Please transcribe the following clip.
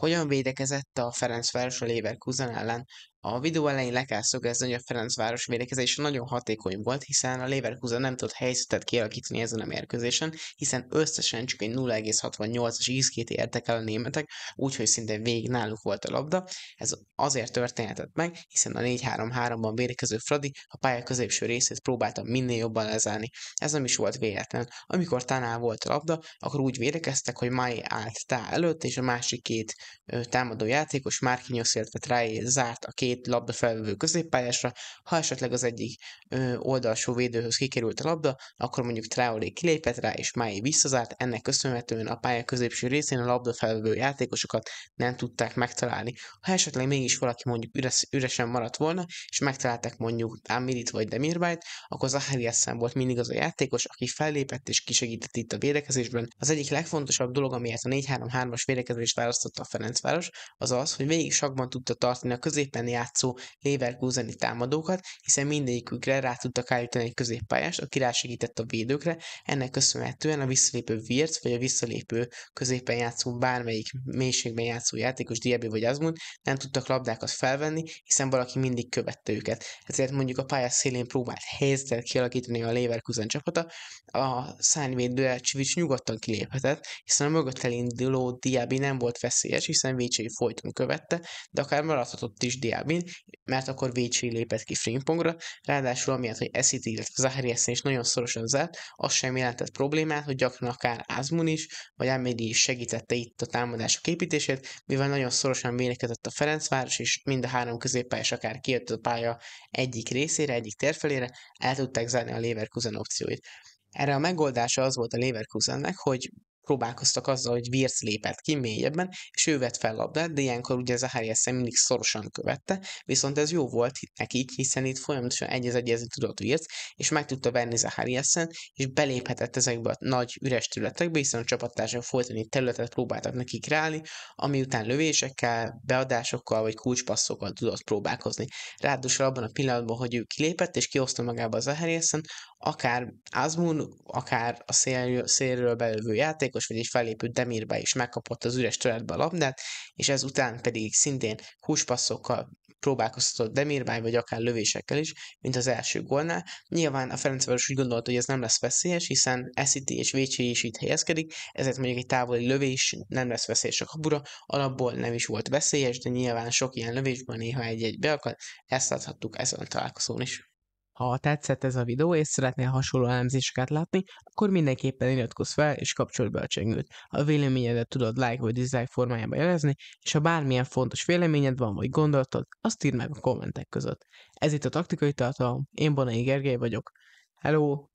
Hogyan védekezett a Ferencváros a Leverkusen ellen a videó elején le kell szögezni, hogy a Ferencváros védekezése nagyon hatékony volt, hiszen a Leverkusen nem tudott helyzetet kialakítani ezen a mérkőzésen, hiszen összesen csak egy 0,68-as ízkét értek el a németek, úgyhogy szinte végig náluk volt a labda. Ez azért történhetett meg, hiszen a 4-3-3-ban védekező Fradi a pálya középső részét próbálta minél jobban lezárni. Ez nem is volt véletlen. Amikor tánál volt a labda, akkor úgy védekeztek, hogy Mai állt tá előtt, és a másik két támadó játékos, Márkinyosz, illetve zárt a két két labda felvevő középpályásra, ha esetleg az egyik ö, oldalsó védőhöz kikerült a labda, akkor mondjuk Traoré kilépett rá, és Mai visszazárt, ennek köszönhetően a pálya középső részén a labda felvevő játékosokat nem tudták megtalálni. Ha esetleg mégis valaki mondjuk üres, üresen maradt volna, és megtalálták mondjuk Amirit vagy Demirbájt, akkor Zahariasszán volt mindig az a játékos, aki fellépett és kisegített itt a védekezésben. Az egyik legfontosabb dolog, amiért a 4-3-3-as védekezést választotta a Ferencváros, az az, hogy végig sakban tudta tartani a középen játszó Leverkuseni támadókat, hiszen mindegyikükre rá tudtak állítani egy középpályást, aki rásegített a védőkre, ennek köszönhetően a visszalépő Wirtz vagy a visszalépő középen játszó bármelyik mélységben játszó játékos, Diaby vagy Azmund nem tudtak labdákat felvenni, hiszen valaki mindig követte őket. Ezért mondjuk a pályás szélén próbált helyzetet kialakítani a Leverkusen csapata, a szárnyvédő Csivics nyugodtan kiléphetett, hiszen a mögött elinduló Diaby nem volt veszélyes, hiszen Vécsei folyton követte, de akár maradhatott is Diaby, Rabin, mert akkor Vécsi lépett ki Frimpongra, ráadásul amiatt, hogy Eszit, illetve Zahariasen is nagyon szorosan zárt, az sem jelentett problémát, hogy gyakran akár Ázmun is, vagy Amedi is segítette itt a támadások építését, mivel nagyon szorosan vénekedett a Ferencváros, és mind a három középpályás akár kijött a pálya egyik részére, egyik térfelére, el tudták zárni a Leverkusen opcióit. Erre a megoldása az volt a Leverkusennek, hogy próbálkoztak azzal, hogy Virc lépett ki mélyebben, és ő vett fel labdát, de ilyenkor ugye ez a Harrison mindig szorosan követte, viszont ez jó volt nekik hiszen itt folyamatosan egy az egyezni tudott Virc, és meg tudta venni a Harrison, és beléphetett ezekbe a nagy üres területekbe, hiszen a csapattársak folyton itt területet próbáltak nekik kreálni, ami után lövésekkel, beadásokkal vagy kulcspasszokkal tudott próbálkozni. Ráadásul abban a pillanatban, hogy ő kilépett és kioszta magába Zahariasen, akár Azmun, akár a szél, szélről belővő játékos, játékos, vagy egy felépült Demirbe is megkapott az üres töretbe a labdát, és ezután pedig szintén húspasszokkal próbálkoztatott Demirbány, vagy akár lövésekkel is, mint az első gólnál. Nyilván a Ferencváros úgy gondolta, hogy ez nem lesz veszélyes, hiszen SCT és Vécsi is itt helyezkedik, ezért mondjuk egy távoli lövés nem lesz veszélyes a kabura, alapból nem is volt veszélyes, de nyilván sok ilyen lövésben néha egy-egy beakad, ezt láthattuk ezen a találkozón is. Ha tetszett ez a videó, és szeretnél hasonló elemzéseket látni, akkor mindenképpen iratkozz fel, és kapcsold be a csengőt. A véleményedet tudod like vagy dislike formájában jelezni, és ha bármilyen fontos véleményed van, vagy gondolatod, azt írd meg a kommentek között. Ez itt a taktikai tartalom, én Bonai Gergely vagyok. Hello!